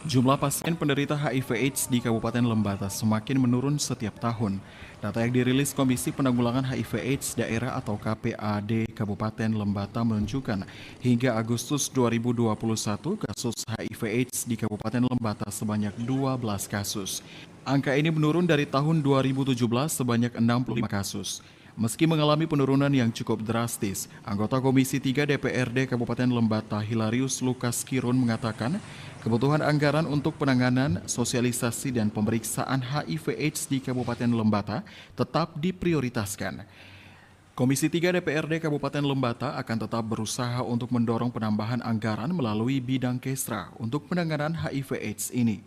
Jumlah pasien penderita HIV/AIDS di Kabupaten Lembata semakin menurun setiap tahun. Data yang dirilis Komisi Penanggulangan HIV/AIDS Daerah atau KPAD Kabupaten Lembata menunjukkan hingga Agustus 2021 kasus HIV/AIDS di Kabupaten Lembata sebanyak 12 kasus. Angka ini menurun dari tahun 2017 sebanyak 65 kasus. Meski mengalami penurunan yang cukup drastis, anggota Komisi 3 DPRD Kabupaten Lembata Hilarius Lukas Kirun mengatakan kebutuhan anggaran untuk penanganan, sosialisasi, dan pemeriksaan HIV AIDS di Kabupaten Lembata tetap diprioritaskan. Komisi 3 DPRD Kabupaten Lembata akan tetap berusaha untuk mendorong penambahan anggaran melalui bidang kestra untuk penanganan HIV AIDS ini.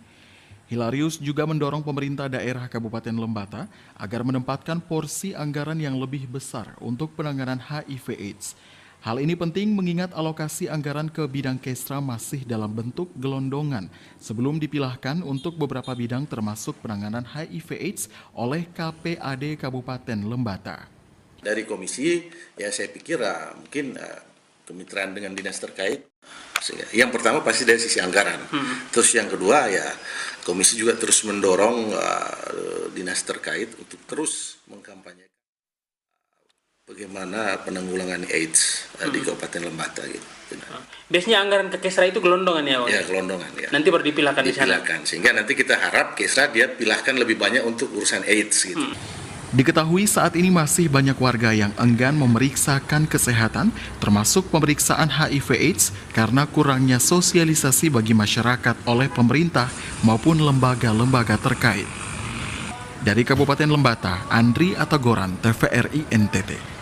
Hilarius juga mendorong pemerintah daerah Kabupaten Lembata agar menempatkan porsi anggaran yang lebih besar untuk penanganan HIV/AIDS. Hal ini penting mengingat alokasi anggaran ke bidang kestra masih dalam bentuk gelondongan sebelum dipilahkan untuk beberapa bidang termasuk penanganan HIV/AIDS oleh KPAD Kabupaten Lembata. Dari komisi ya saya pikir eh, mungkin eh, kemitraan dengan dinas terkait sehingga yang pertama pasti dari sisi anggaran hmm. terus yang kedua ya komisi juga terus mendorong uh, dinas terkait untuk terus mengkampanyekan eh, bagaimana penanggulangan AIDS uh, hmm. di Kabupaten Lembata gitu. Ah. Biasanya anggaran ke Kesra itu gelondongan ya, ya gelondongan ya. Nanti baru dipilahkan, dipilahkan di sana. Sehingga nanti kita harap Kesra dia pilahkan lebih banyak untuk urusan AIDS gitu. Hmm. Diketahui saat ini masih banyak warga yang enggan memeriksakan kesehatan, termasuk pemeriksaan HIV/AIDS, karena kurangnya sosialisasi bagi masyarakat oleh pemerintah maupun lembaga-lembaga terkait. Dari Kabupaten Lembata, Andri Atagoran, TVRI NTT.